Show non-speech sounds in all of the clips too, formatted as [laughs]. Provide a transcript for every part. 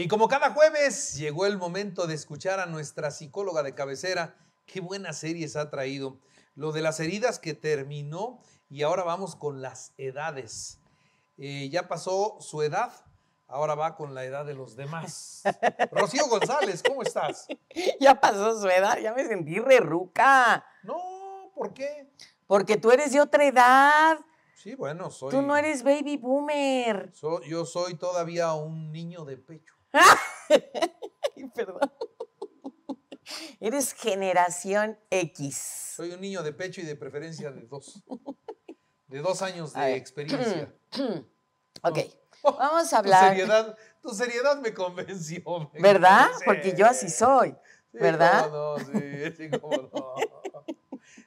Y como cada jueves, llegó el momento de escuchar a nuestra psicóloga de cabecera. Qué buenas series ha traído. Lo de las heridas que terminó y ahora vamos con las edades. Eh, ya pasó su edad, ahora va con la edad de los demás. [laughs] Rocío González, ¿cómo estás? Ya pasó su edad, ya me sentí re ruca. No, ¿por qué? Porque tú eres de otra edad. Sí, bueno, soy. Tú no eres baby boomer. yo soy todavía un niño de pecho. [laughs] Perdón. Eres generación X. Soy un niño de pecho y de preferencia de dos. [laughs] De dos años de experiencia. [clears throat] ok. Oh, vamos a hablar. Tu seriedad, tu seriedad me convenció. ¿Verdad? Porque yo así soy. ¿Verdad? no, sí, sí, cómo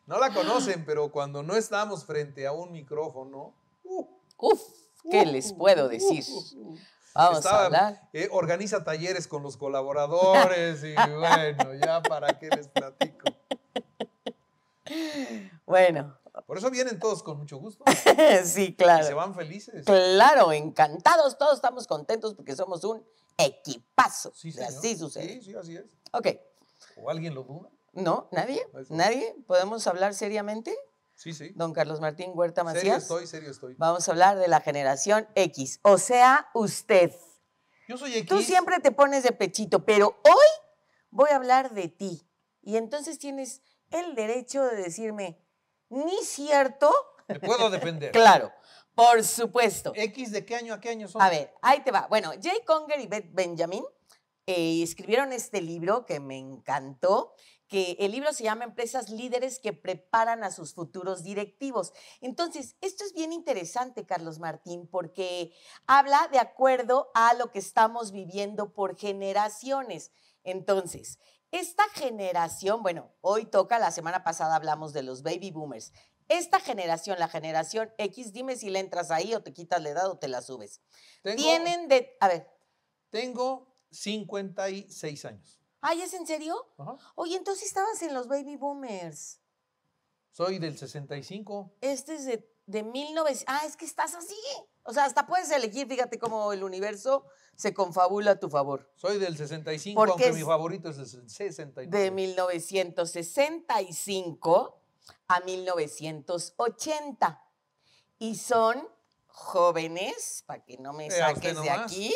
no. la conocen, pero cuando no estamos frente a un micrófono. Uh, Uf, ¿qué uh, les puedo uh, decir? Vamos a hablar. Eh, organiza talleres con los colaboradores y [laughs] bueno, ya para qué les platico. Bueno. Por eso vienen todos con mucho gusto. [laughs] sí, claro. Y se van felices. Claro, encantados, todos estamos contentos porque somos un equipazo. Sí, señor. Así sucede. Sí, sí, así es. Ok. ¿O alguien lo duda? No, nadie. Nadie. ¿Podemos hablar seriamente? Sí, sí. Don Carlos Martín Huerta Macías. Serio estoy, serio estoy. Vamos a hablar de la generación X, o sea, usted. Yo soy X. Tú siempre te pones de pechito, pero hoy voy a hablar de ti. Y entonces tienes el derecho de decirme, ni cierto. Te puedo defender. [laughs] claro, por supuesto. ¿X de qué año a qué año son? A ver, ahí te va. Bueno, Jay Conger y Beth Benjamin eh, escribieron este libro que me encantó que el libro se llama Empresas Líderes que preparan a sus futuros directivos. Entonces, esto es bien interesante, Carlos Martín, porque habla de acuerdo a lo que estamos viviendo por generaciones. Entonces, esta generación, bueno, hoy toca, la semana pasada hablamos de los baby boomers. Esta generación, la generación X, dime si le entras ahí o te quitas la edad o te la subes. Tengo, de, a ver. Tengo 56 años. Ay, ¿es en serio? Oye, entonces estabas en los baby boomers. Soy del 65. Este es de, de 1900. Ah, es que estás así. O sea, hasta puedes elegir, fíjate cómo el universo se confabula a tu favor. Soy del 65, aunque mi favorito es del 69. De 1965 a 1980. Y son jóvenes, para que no me saques de aquí,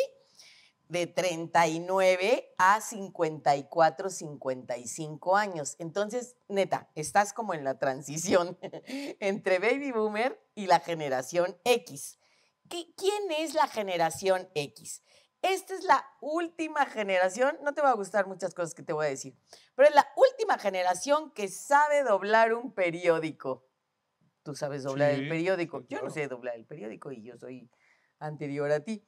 de 39 a 54, 55 años. Entonces, neta, estás como en la transición [laughs] entre baby boomer y la generación X. ¿Qué, ¿Quién es la generación X? Esta es la última generación, no te va a gustar muchas cosas que te voy a decir, pero es la última generación que sabe doblar un periódico. Tú sabes doblar el periódico. Yo no sé doblar el periódico y yo soy anterior a ti.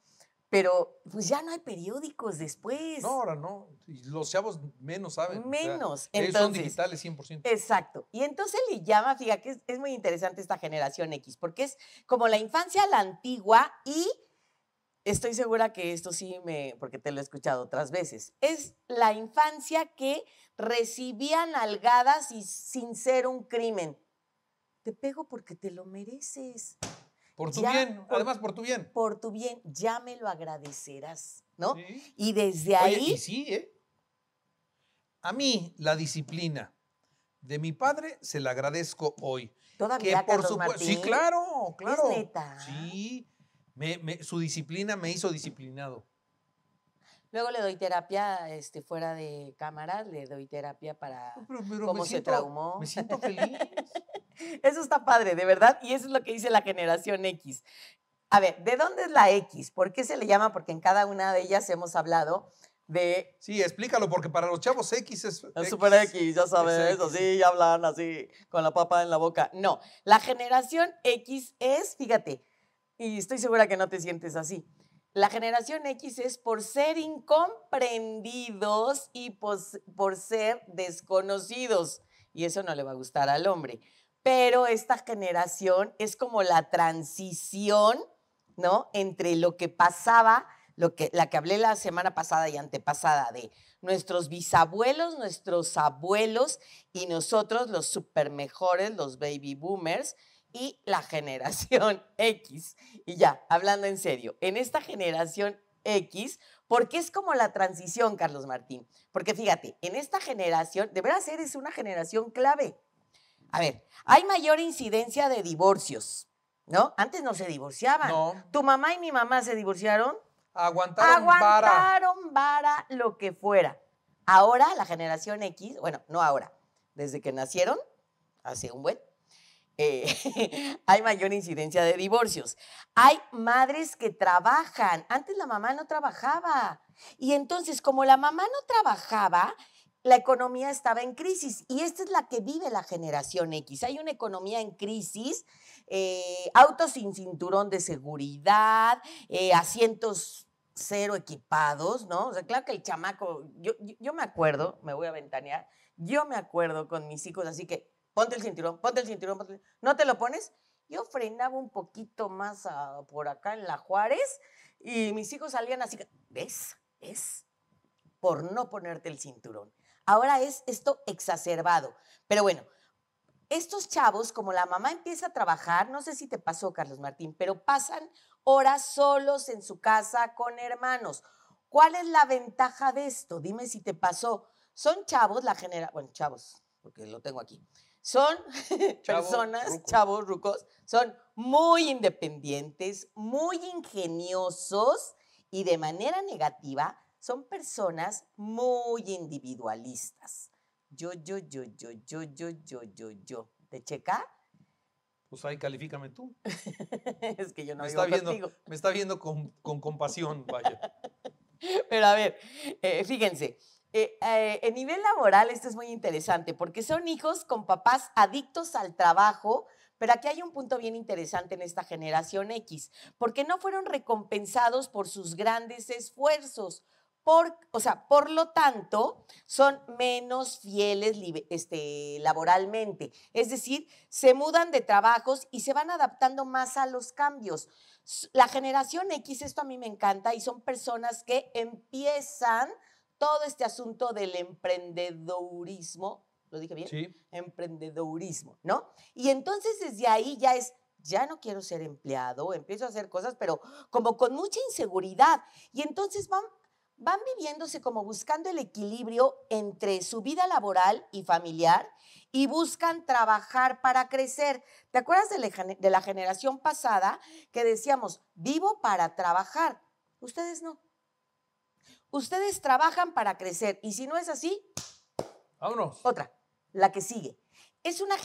Pero pues ya no hay periódicos después. No, ahora no. Los chavos menos saben. Menos. ellos eh, son digitales 100%. Exacto. Y entonces le llama, fíjate que es, muy interesante esta generación X, porque es como la infancia la antigua y estoy segura que esto sí me, porque te lo he escuchado otras veces, es la infancia que recibían algadas y sin ser un crimen. Te pego porque te lo mereces. Por tu bien, además por tu bien. Por tu bien, ya me lo agradecerás, ¿no? Y desde ahí... Y sí, ¿eh? A mí la disciplina de mi padre se la agradezco hoy. Todavía, que por supuesto, sí, claro, claro. Sí, su disciplina me hizo disciplinado. Luego le doy terapia este, fuera de cámara, le doy terapia para cómo se traumó. Me siento [laughs] feliz. Eso está padre, de verdad. Y eso es lo que dice la generación X. A ver, ¿de dónde es la X? ¿Por qué se le llama? Porque en cada una de ellas hemos hablado de... Sí, explícalo, porque para los chavos X es... Es X, X, ya sabes, así, ya hablan así, con la papa en la boca. No, la generación X es, fíjate, y estoy segura que no te sientes así. La generación X es por ser incomprendidos y por ser desconocidos. Y eso no le va a gustar al hombre pero esta generación es como la transición, ¿no? Entre lo que pasaba, lo que, la que hablé la semana pasada y antepasada, de nuestros bisabuelos, nuestros abuelos y nosotros, los super mejores, los baby boomers y la generación [laughs] X. Y ya, hablando en serio, en esta generación X, porque es como la transición, Carlos Martín. Porque fíjate, en esta generación, de ser es una generación clave a ver, hay mayor incidencia de divorcios, ¿no? Antes no se divorciaban. No. Tu mamá y mi mamá se divorciaron. Aguantaron, Aguantaron para lo que fuera. Ahora la generación X, bueno, no ahora, desde que nacieron, hace un buen, eh, [laughs] hay mayor incidencia de divorcios. Hay madres que trabajan. Antes la mamá no trabajaba. Y entonces, como la mamá no trabajaba, la economía estaba en crisis y esta es la que vive la generación X. Hay una economía en crisis, eh, autos sin cinturón de seguridad, eh, asientos cero equipados, ¿no? O sea, claro que el chamaco, yo, me acuerdo, me voy a ventanear, yo me acuerdo con mis hijos, así que ponte el cinturón, ponte el cinturón, no te lo pones. Yo frenaba un poquito más por acá en La Juárez y mis hijos salían así, ¿ves? ¿Ves? Por no ponerte el cinturón. Ahora es esto exacerbado. Pero bueno, estos chavos, como la mamá empieza a trabajar, no sé si te pasó, Carlos Martín, pero pasan horas solos en su casa con hermanos. ¿Cuál es la ventaja de esto? Dime si te pasó. Son chavos, la genera, bueno, chavos, porque lo tengo aquí. Son [laughs] personas, chavos rucos, son muy independientes, muy ingeniosos y de manera negativa son personas muy individualistas. Yo, yo, yo, yo, yo, yo, yo, yo, yo. de checa? Pues ahí califícame tú. [laughs] es que yo no me está Me está viendo con, compasión, vaya. [laughs] Pero a ver, eh, fíjense, eh, eh, en nivel laboral esto es muy interesante porque son hijos con papás adictos al trabajo, pero aquí hay un punto bien interesante en esta generación X, porque no fueron recompensados por sus grandes esfuerzos o sea, por lo tanto, son menos fieles este, laboralmente. Es decir, se mudan de trabajos y se van adaptando más a los cambios. La generación X, esto a mí me encanta, y son personas que empiezan todo este asunto del emprendedurismo. ¿Lo dije bien? Sí. Emprendedurismo, ¿no? Y entonces desde ahí ya es, ya no quiero ser empleado, empiezo a hacer cosas, pero como con mucha inseguridad. Y entonces van van viviéndose como buscando el equilibrio entre su vida laboral y familiar y buscan trabajar para crecer. ¿Te acuerdas de la, generación pasada que decíamos, vivo para trabajar? Ustedes no. Ustedes trabajan para crecer y si no es así, vámonos. Otra, la que sigue. Es una,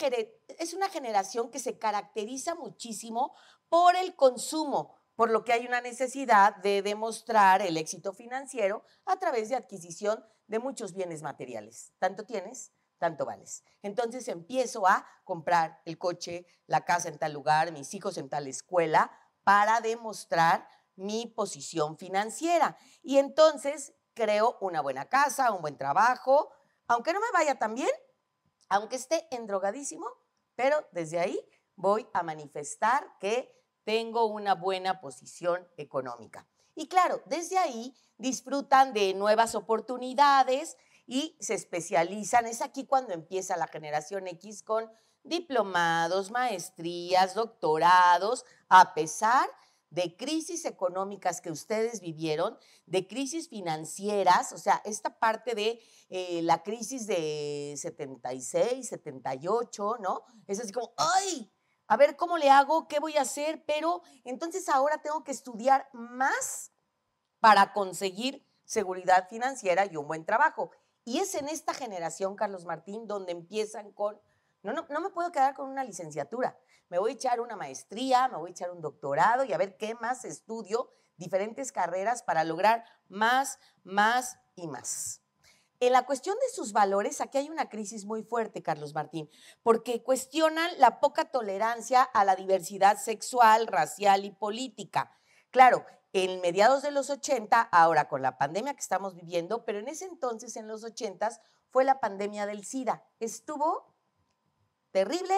es una generación que se caracteriza muchísimo por el consumo, por lo que hay una necesidad de demostrar el éxito financiero a través de adquisición de muchos bienes materiales. Tanto tienes, tanto vales. Entonces empiezo a comprar el coche, la casa en tal lugar, mis hijos en tal escuela, para demostrar mi posición financiera. Y entonces creo una buena casa, un buen trabajo, aunque no me vaya tan bien, aunque esté endrogadísimo, pero desde ahí voy a manifestar que tengo una buena posición económica. Y claro, desde ahí disfrutan de nuevas oportunidades y se especializan. Es aquí cuando empieza la generación X con diplomados, maestrías, doctorados, a pesar de crisis económicas que ustedes vivieron, de crisis financieras, o sea, esta parte de eh, la crisis de 76, 78, ¿no? Es así como, ¡ay! a ver cómo le hago, qué voy a hacer, pero entonces ahora tengo que estudiar más para conseguir seguridad financiera y un buen trabajo. Y es en esta generación, Carlos Martín, donde empiezan con, no, no, no me puedo quedar con una licenciatura, me voy a echar una maestría, me voy a echar un doctorado y a ver qué más estudio, diferentes carreras para lograr más, más y más. En la cuestión de sus valores, aquí hay una crisis muy fuerte, Carlos Martín, porque cuestionan la poca tolerancia a la diversidad sexual, racial y política. Claro, en mediados de los 80, ahora con la pandemia que estamos viviendo, pero en ese entonces, en los 80, fue la pandemia del SIDA. Estuvo terrible,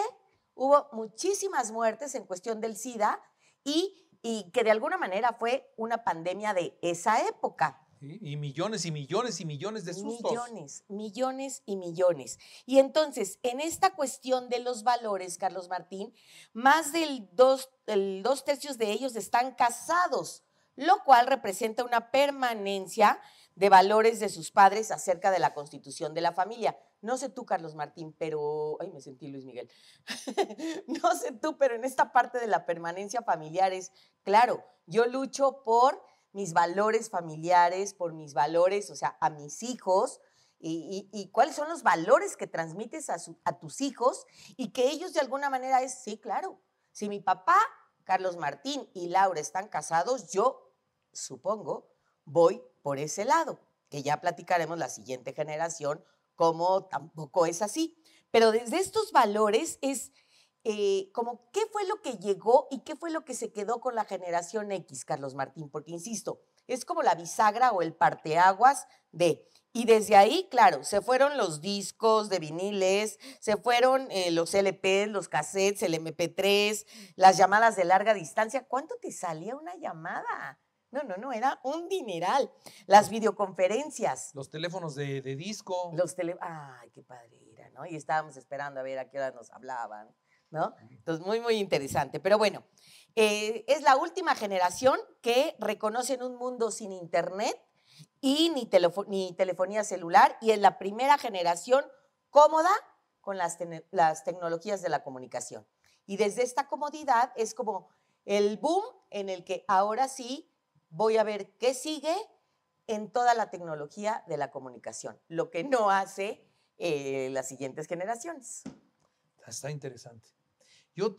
hubo muchísimas muertes en cuestión del SIDA y, y que de alguna manera fue una pandemia de esa época. Y millones y millones y millones de sustos. Millones, millones y millones. Y entonces, en esta cuestión de los valores, Carlos Martín, más del dos, el dos tercios de ellos están casados, lo cual representa una permanencia de valores de sus padres acerca de la constitución de la familia. No sé tú, Carlos Martín, pero... Ay, me sentí Luis Miguel. [laughs] no sé tú, pero en esta parte de la permanencia familiar es, claro, yo lucho por mis valores familiares, por mis valores, o sea, a mis hijos, y, cuáles son los valores que transmites a, a tus hijos y que ellos de alguna manera es, sí, claro, si mi papá, Carlos Martín y Laura están casados, yo supongo, voy por ese lado, que ya platicaremos la siguiente generación, como tampoco es así. Pero desde estos valores es eh, como qué fue lo que llegó y qué fue lo que se quedó con la generación X, Carlos Martín, porque insisto, es como la bisagra o el parteaguas de... Y desde ahí, claro, se fueron los discos de viniles, se fueron eh, los LP, los cassettes, el MP3, las llamadas de larga distancia. ¿Cuánto te salía una llamada? No, no, no, era un dineral. Las videoconferencias. Los teléfonos de, de disco. Los teléfonos. Ay, qué padre era, ¿no? Y estábamos esperando a ver a qué hora nos hablaban. Entonces, muy, muy interesante. Pero bueno, eh, es la última generación que reconoce en un mundo sin internet y ni, ni telefonía celular y es la primera generación cómoda con las, las tecnologías de la comunicación. Y desde esta comodidad es como el boom en el que ahora sí voy a ver qué sigue en toda la tecnología de la comunicación, lo que no hace eh, las siguientes generaciones. Está interesante.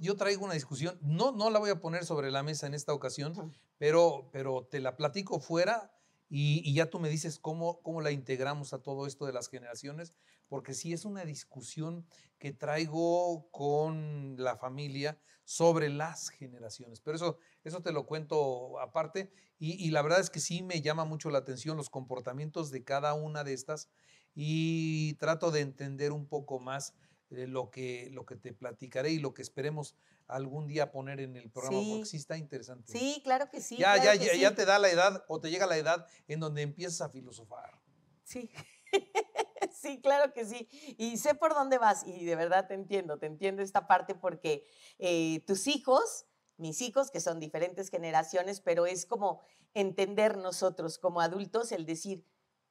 Yo, traigo una discusión, no, no la voy a poner sobre la mesa en esta ocasión, pero, pero te la platico fuera y, ya tú me dices cómo, cómo la integramos a todo esto de las generaciones, porque sí es una discusión que traigo con la familia sobre las generaciones. Pero eso, eso te lo cuento aparte y la verdad es que sí me llama mucho la atención los comportamientos de cada una de estas y trato de entender un poco más lo, que, lo que te platicaré y lo que esperemos algún día poner en el programa, sí. porque sí está interesante. Sí, claro que sí. Ya, ya, ya, ya te da la edad o te llega la edad en donde empiezas a filosofar. Sí. [laughs] Sí, claro que sí. Y sé por dónde vas y de verdad te entiendo, te entiendo esta parte porque eh, tus hijos, mis hijos, que son diferentes generaciones, pero es como entender nosotros como adultos el decir,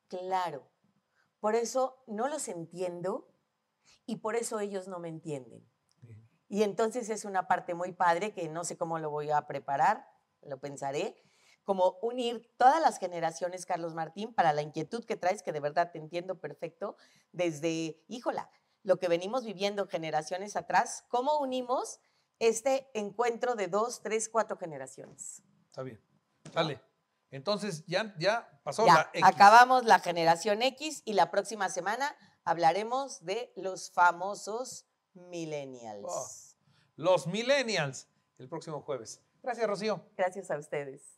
claro, por eso no los entiendo, y por eso ellos no me entienden. Y entonces es una parte muy padre que no sé cómo lo voy a preparar, lo pensaré, como unir todas las generaciones, Carlos Martín, para la inquietud que traes, que de verdad te entiendo perfecto, desde, híjola, lo que venimos viviendo generaciones atrás, ¿cómo unimos este encuentro de dos, tres, cuatro generaciones? Está bien, dale. Entonces ya, ya pasó la Acabamos la generación X y la próxima semana hablaremos de los famosos millennials. Oh, los millennials, el próximo jueves. Gracias, Rocío. Gracias a ustedes.